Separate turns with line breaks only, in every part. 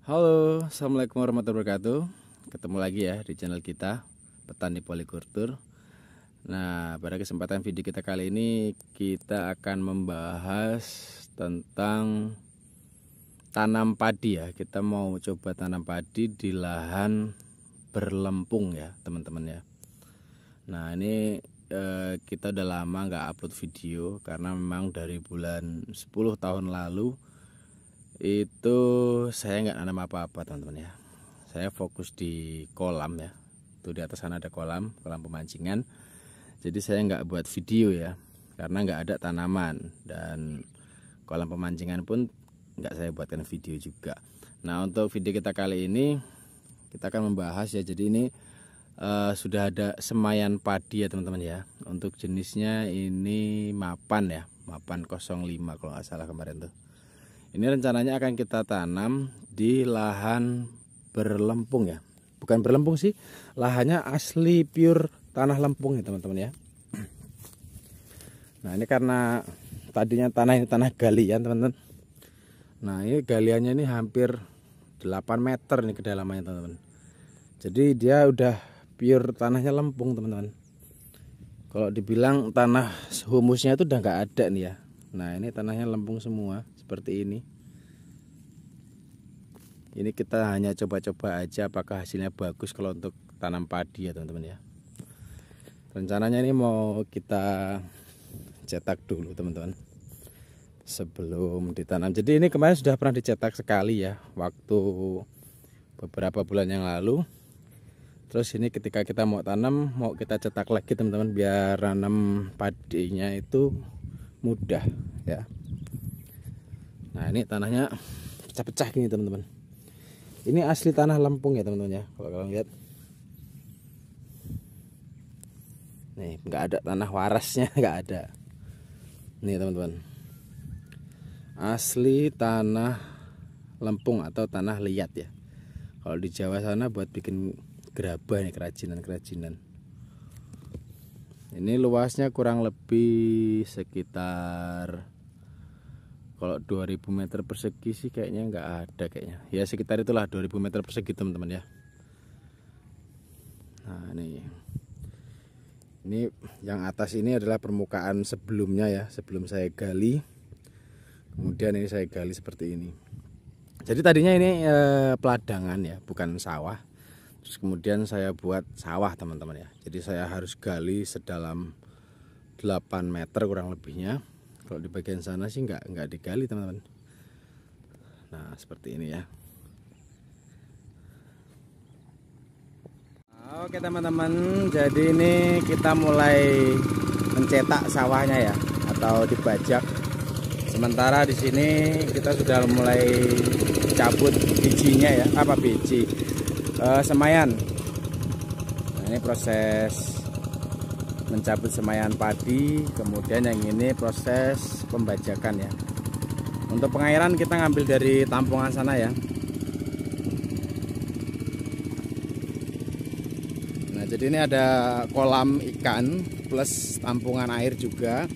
Halo, Assalamualaikum warahmatullahi wabarakatuh Ketemu lagi ya di channel kita Petani Polikultur Nah, pada kesempatan video kita kali ini Kita akan membahas tentang Tanam padi ya Kita mau coba tanam padi di lahan berlempung ya teman-teman ya Nah, ini eh, kita udah lama nggak upload video Karena memang dari bulan 10 tahun lalu itu saya nggak nanam apa-apa teman-teman ya saya fokus di kolam ya itu di atas sana ada kolam kolam pemancingan jadi saya nggak buat video ya karena nggak ada tanaman dan kolam pemancingan pun nggak saya buatkan video juga nah untuk video kita kali ini kita akan membahas ya jadi ini uh, sudah ada semayan padi ya teman-teman ya untuk jenisnya ini mapan ya mapan 05 kalau nggak salah kemarin tuh ini rencananya akan kita tanam di lahan berlempung ya. Bukan berlempung sih, lahannya asli pure tanah lempung ya teman-teman ya. Nah ini karena tadinya tanah ini tanah galian ya, teman-teman. Nah ini galiannya ini hampir 8 meter nih kedalamannya teman-teman. Jadi dia udah pure tanahnya lempung teman-teman. Kalau dibilang tanah humusnya itu udah nggak ada nih ya. Nah ini tanahnya lempung semua seperti ini ini kita hanya coba-coba aja apakah hasilnya bagus kalau untuk tanam padi ya teman-teman ya rencananya ini mau kita cetak dulu teman-teman sebelum ditanam jadi ini kemarin sudah pernah dicetak sekali ya waktu beberapa bulan yang lalu terus ini ketika kita mau tanam mau kita cetak lagi teman-teman biar nanam padinya itu mudah ya nah ini tanahnya pecah-pecah gini teman-teman ini asli tanah Lampung ya teman-teman ya kalau kalian lihat nih nggak ada tanah warasnya nggak ada nih teman-teman asli tanah Lampung atau tanah liat ya kalau di Jawa sana buat bikin gerabah nih kerajinan-kerajinan ini luasnya kurang lebih sekitar kalau 2000 meter persegi sih kayaknya nggak ada kayaknya ya sekitar itulah 2000 meter persegi teman-teman ya nah ini ini yang atas ini adalah permukaan sebelumnya ya sebelum saya gali kemudian ini saya gali seperti ini jadi tadinya ini e, peladangan ya bukan sawah terus kemudian saya buat sawah teman-teman ya jadi saya harus gali sedalam 8 meter kurang lebihnya kalau di bagian sana sih nggak nggak digali teman-teman nah seperti ini ya oke teman-teman jadi ini kita mulai mencetak sawahnya ya atau dibajak sementara di sini kita sudah mulai cabut bijinya ya apa biji e, semayan nah, ini proses mencabut semayan padi kemudian yang ini proses pembajakan ya untuk pengairan kita ngambil dari tampungan sana ya nah jadi ini ada kolam ikan plus tampungan air juga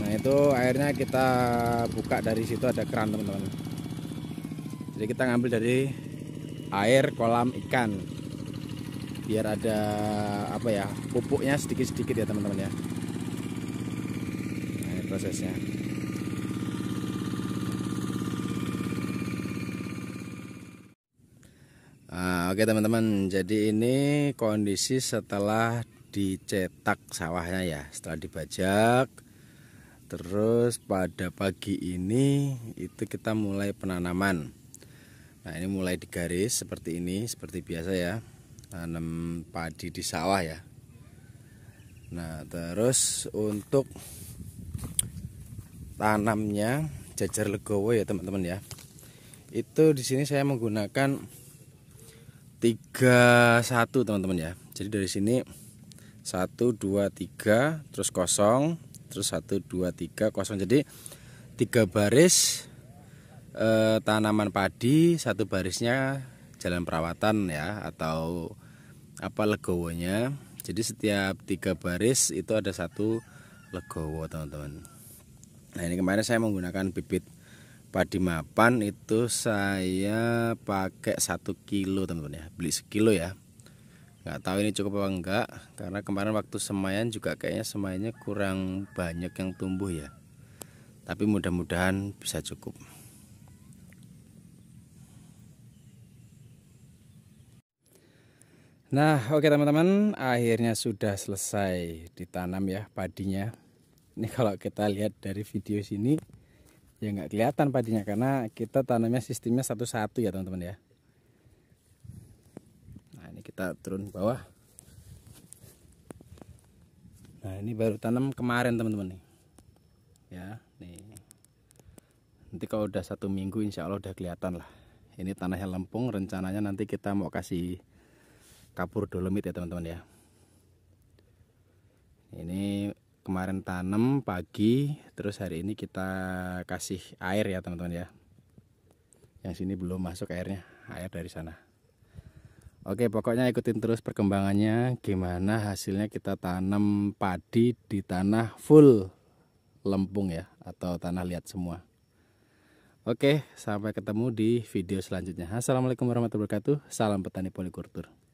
nah itu airnya kita buka dari situ ada keran teman-teman jadi kita ngambil dari air kolam ikan biar ada apa ya pupuknya sedikit-sedikit ya teman-teman ya nah, ini prosesnya nah, oke teman-teman jadi ini kondisi setelah dicetak sawahnya ya setelah dibajak terus pada pagi ini itu kita mulai penanaman Nah ini mulai digaris seperti ini Seperti biasa ya tanam padi di sawah ya nah terus untuk tanamnya jajar legowo ya teman-teman ya itu di sini saya menggunakan 31 teman-teman ya jadi dari sini satu dua tiga terus kosong terus satu dua tiga kosong jadi tiga baris eh, tanaman padi satu barisnya jalan perawatan ya atau apa legowonya jadi setiap tiga baris itu ada satu legowo teman-teman nah ini kemarin saya menggunakan bibit padi mapan itu saya pakai satu kilo teman-teman ya beli sekilo ya nggak tahu ini cukup apa enggak karena kemarin waktu semayan juga kayaknya semayannya kurang banyak yang tumbuh ya tapi mudah-mudahan bisa cukup Nah, oke okay, teman-teman, akhirnya sudah selesai ditanam ya padinya. Ini kalau kita lihat dari video sini ya nggak kelihatan padinya karena kita tanamnya sistemnya satu-satu ya teman-teman ya. Nah, ini kita turun bawah. Nah, ini baru tanam kemarin teman-teman nih. Ya, nih. Nanti kalau udah satu minggu insya Allah udah kelihatan lah. Ini tanahnya lempung, rencananya nanti kita mau kasih kapur dolomit ya teman-teman ya ini kemarin tanam pagi terus hari ini kita kasih air ya teman-teman ya yang sini belum masuk airnya air dari sana Oke pokoknya ikutin terus perkembangannya gimana hasilnya kita tanam padi di tanah full lempung ya atau tanah liat semua Oke sampai ketemu di video selanjutnya Assalamualaikum warahmatullahi wabarakatuh Salam petani polikultur